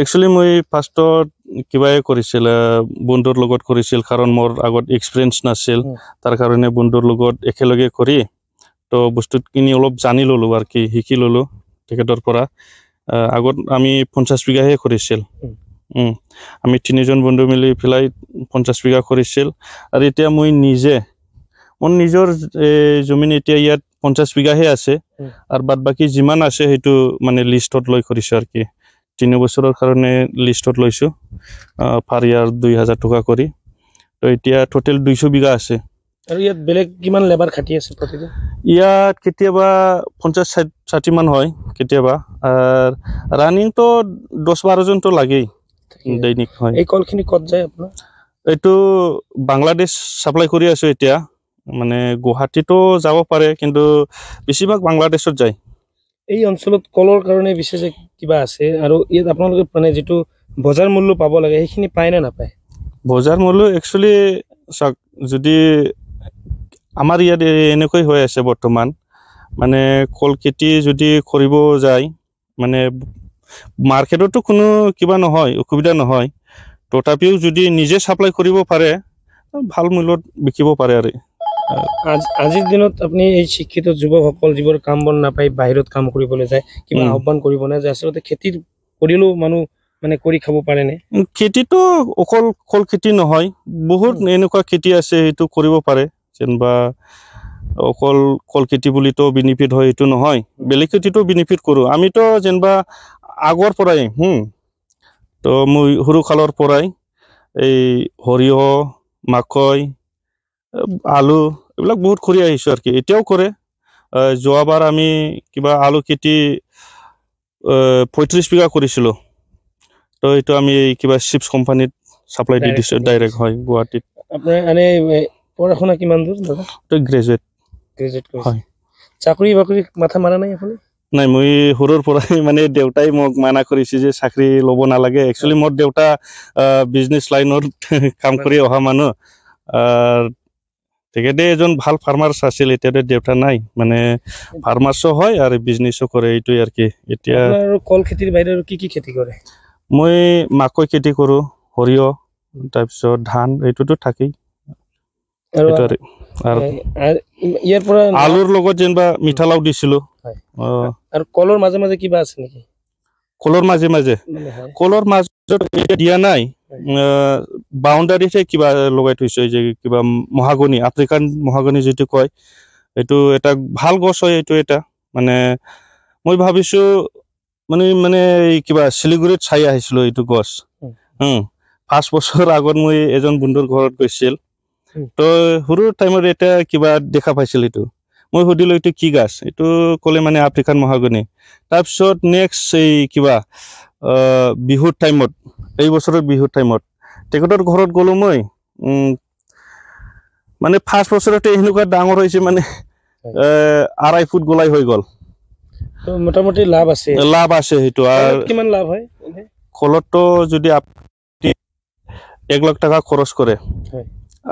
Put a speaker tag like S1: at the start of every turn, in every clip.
S1: actually মই ফাৰ্ষ্টত কিবাই কৰিছিল বন্ধুৰ লগত কৰিছিল কাৰণ মোৰ আগত এক্সপিৰিয়েঞ্চ নাছিল তাৰ কাৰণে বন্ধুৰ লগত একেলগে কৰি তো বস্তুখিনি অলপ জানি ল'লোঁ আৰু কি শিকি ল'লোঁ তেখেতৰ পৰা আগত আমি পঞ্চাছ বিঘাহে কৰিছিল আমি তিনিজন বন্ধু মিলি পেলাই পঞ্চাছ বিঘা কৰিছিল আৰু এতিয়া মই নিজে মোৰ নিজৰ জমিন এতিয়া ইয়াত পঞ্চাছ বিঘাহে আছে আৰু বাদ বাকী যিমান আছে সেইটো মানে লিষ্টত লৈ কৰিছোঁ আৰু কি তিনি বছৰৰ কাৰণে লিষ্টত লৈছোঁ পাৰ ইয়াৰ দুই হাজাৰ টকা কৰি তো এতিয়া টোটেল দুইশ বিঘা আছে
S2: আৰু ইয়াত বেলেগ কিমান লেবাৰ খাটি আছে
S1: ইয়াত কেতিয়াবা পঞ্চাছ ষাঠি ষাঠিমান হয় কেতিয়াবা আৰু ৰানিংটো দহ বাৰজনটো লাগেই দৈনিক হয় এই কলখিনি ক'ত যায় আপোনাৰ এইটো বাংলাদেশ চাপ্লাই কৰি আছোঁ এতিয়া মানে গুৱাহাটীতো যাব পাৰে কিন্তু বেছিভাগ বাংলাদেশত যায়
S2: এই অঞ্চলত কলৰ কাৰণে বিশেষ কিবা আছে আৰু ইয়াত আপোনালোকে মানে যিটো বজাৰ মূল্য পাব লাগে সেইখিনি পায় নে নাপায়
S1: বজাৰ মূল্য একচুৱেলি চাওক যদি আমাৰ ইয়াত এনেকৈ হৈ আছে বৰ্তমান মানে কল খেতি যদি কৰিব যায় মানে মাৰ্কেটতো কোনো কিবা নহয় অসুবিধা নহয় তথাপিও যদি নিজে চাপ্লাই কৰিব পাৰে ভাল মূল্যত বিকিব পাৰে আৰু
S2: আজিৰ দিনত আপুনি এই শিক্ষিত যুৱকসকল যিবোৰ কাম বন নাপায় বাহিৰত কাম কৰিবলৈ যায় কিবা আহ্বান কৰিব নাযায় আচলতে খেতি কৰিলেও মানুহ মানে কৰি খাব পাৰেনে
S1: খেতিটো অকল অকল খেতি নহয় বহুত এনেকুৱা খেতি আছে সেইটো কৰিব পাৰে যেনিবা অকল কল খেতি বুলিতো বেনিফিট হয় সেইটো নহয় বেলেগ খেতিটো বেনিফিট কৰোঁ আমিতো যেনিবা আগৰ পৰাই তো মই সৰুকালৰ পৰাই এই সৰিয়হ মাকৈ আলু এইবিলাক বহুত কৰি আহিছোঁ আৰু কি এতিয়াও কৰে যোৱাবাৰ আমি কিবা আলু খেতি পঁয়ত্ৰিছ বিঘা কৰিছিলোঁ তো এইটো আমি কিবা চিপছ কোম্পানীত চাপ্লাই দি দিছোঁ ডাইৰেক্ট হয় গুৱাহাটীত নাই নাই মই সৰুৰ পৰাই মানে দেউতাই মোক মানা কৰিছে যে চাকৰি ল'ব নালাগে একচুৱেলি মোৰ দেউতা বিজনেছ লাইনত কাম কৰি অহা মানুহ তেখেতে এজন ভাল ফাৰ্মাৰ্চ আছিল এতিয়া দেউতা নাই মানে ফাৰ্মাৰ্চো হয় আৰু বিজনেছো কৰে এইটোৱে আৰু কি এতিয়া
S2: কল খেতিৰ বাহিৰে কি কি খেতি কৰে
S1: মই মাকৈ খেতি কৰোঁ সৰিয়হ তাৰপিছত ধান এইটোতো থাকেই
S2: কলৰ মাজে মাজে কিবা আছে
S1: কলৰ মাজে মাজে নাই বাউণ্ডাৰীতহে কিবা লগাই থৈছে যে কিবা মহাগনি আফ্ৰিকান মহাগনি যিটো কয় এইটো এটা ভাল গছ হয় এইটো এটা মানে মই ভাবিছোঁ মানে মানে কিবা শিলিগুৰিত চাই আহিছিলোঁ এইটো গছ পাঁচ বছৰ আগত মই এজন বন্ধুৰ ঘৰত গৈছিল তো সৰু টাইমত এটা কিবা দেখা পাইছিল এইটো মই সুধিলোঁ এইটো কি গাছ এইটো ক'লে মানে আফ্ৰিকান মহাগনি তাৰপিছত নেক্সট এই কিবা বিহুৰ টাইমত এই বছরের বিহু টাইমত তেখেতর ঘর গলো মই মানে ফার্স্ট বছরতে এনেকা ডাঙর হয়েছে মানে আড়াই ফুট গোলাই হয়ে গল
S2: মোটামুটি লাভ আছে লাভ
S1: আছে হেতু আর কিমান লাভ হয় কলত তো যদি আপনি এক লাখ টাকা খরচ করে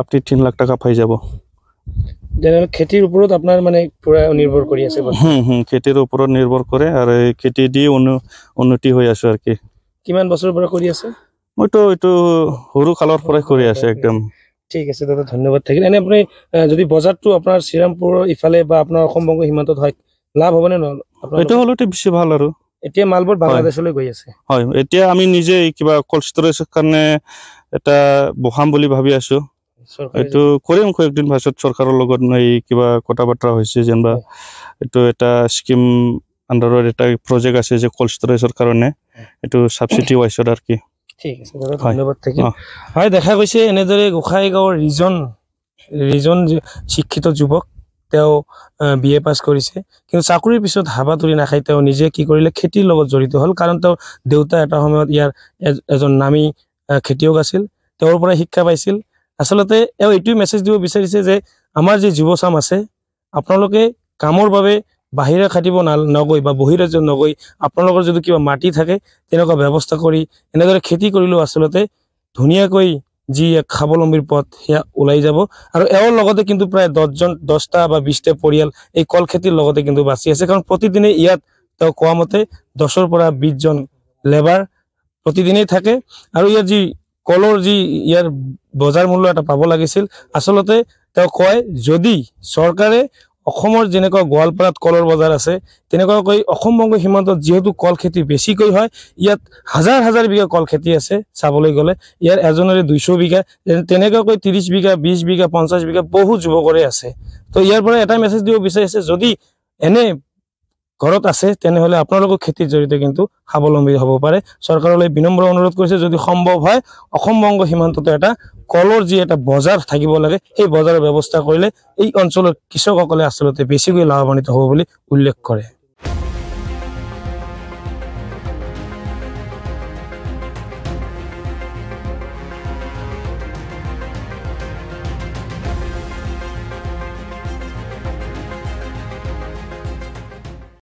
S1: আপনি তিন লাখ টাকা পাই যাব
S2: খেতির উপর আপনার মানে পুরা নির্ভর করে আছে
S1: হুম হুম খেতির উপর নির্ভর করে আর খেতি দিয়ে উন্নতি হয়ে আছো আর কি
S2: কিমান বছৰৰ পৰা কৰি আছে
S1: মইতো এইটো সৰু কালৰ পৰাই কৰি আছে একদম
S2: ঠিক আছে দাদা ধন্যবাদ থাকিল এনে আপুনি যদি বজাৰটো আপোনাৰ শ্ৰীৰামপুৰৰ ইফালে বা আপোনাৰ অসম বংগ সীমান্তত হয় লাভ হ'বনে নহ'লে এইটো হ'লেতো বেছি ভাল আৰু এতিয়া মালবোৰ বাংলাদেশলৈ গৈ আছে
S1: হয় এতিয়া আমি নিজে কিবা কল্ড ষ্টৰেজৰ কাৰণে এটা বহাম বুলি ভাবি আছো এইটো কৰিম কয়েকদিন পাছত চৰকাৰৰ লগত এই কিবা কথা বতৰা হৈছে যেনিবা এইটো এটা স্কিম আন্ডাৰত এটা প্ৰজেক্ট আছে যে কল্ড ষ্টৰেজৰ কাৰণে এইটো ছাবচিডি ৱাইছত আৰু কি
S2: হয় দেখা গৈছে এনেদৰে গোসাঁই গাঁৱৰ ৰিজন ৰিজন শিক্ষিত যুৱক তেওঁ বি এ পাছ কৰিছে কিন্তু চাকৰিৰ পিছত হাবা তুলি নাখাই তেওঁ নিজে কি কৰিলে খেতিৰ লগত জড়িত হ'ল কাৰণ তেওঁ দেউতা এটা সময়ত ইয়াৰ এজন নামী খেতিয়ক আছিল তেওঁৰ পৰা শিক্ষা পাইছিল আচলতে এওঁ এইটোৱেই মেছেজ দিব বিচাৰিছে যে আমাৰ যি যুৱচাম আছে আপোনালোকে কামৰ বাবে বাহিৰে কাটিব নগৈ বা বহিৰাজ্য নগৈ আপোনালোকৰ যদি কিবা মাটি থাকে তেনেকুৱা ব্যৱস্থা কৰি এনেদৰে খেতি কৰিলেও আচলতে ধুনীয়াকৈ যি স্বাৱলম্বীৰ পথ সেয়া ওলাই যাব আৰু এওঁৰ লগতে কিন্তু প্ৰায় দহজন দহটা বা বিশটা পৰিয়াল এই কল খেতিৰ লগতে কিন্তু বাচি আছে কাৰণ প্ৰতিদিনে ইয়াত তেওঁ কোৱা মতে দহৰ পৰা বিশজন লেবাৰ প্ৰতিদিনেই থাকে আৰু ইয়াৰ যি কলৰ যি ইয়াৰ বজাৰ মূল্য এটা পাব লাগিছিল আচলতে তেওঁ কয় যদি চৰকাৰে অসমৰ যেনেকুৱা গোৱালপাৰাত কলৰ বজাৰ আছে তেনেকুৱাকৈ অসম বংগ সীমান্তত যিহেতু কল খেতি বেছিকৈ হয় ইয়াত হাজাৰ হাজাৰ বিঘা কল খেতি আছে চাবলৈ গ'লে ইয়াৰ এজনেৰে দুইশ বিঘা তেনেকুৱাকৈ ত্ৰিছ বিঘা বিছ বিঘা পঞ্চাছ বিঘা বহু যুৱকৰে আছে তো ইয়াৰ পৰা এটা মেছেজ দিব বিচাৰিছে যদি এনে ঘৰত আছে তেনেহ'লে আপোনালোকৰ খেতিত জড়িত কিন্তু স্বাৱলম্বী হ'ব পাৰে চৰকাৰলৈ বিনম্ৰ অনুৰোধ কৰিছে যদি সম্ভৱ হয় অসম বংগ সীমান্ততে এটা কলৰ যি এটা বজাৰ থাকিব লাগে সেই বজাৰৰ ব্যৱস্থা কৰিলে এই অঞ্চলৰ কৃষকসকলে আচলতে বেছিকৈ লাভান্বিত হ'ব বুলি উল্লেখ কৰে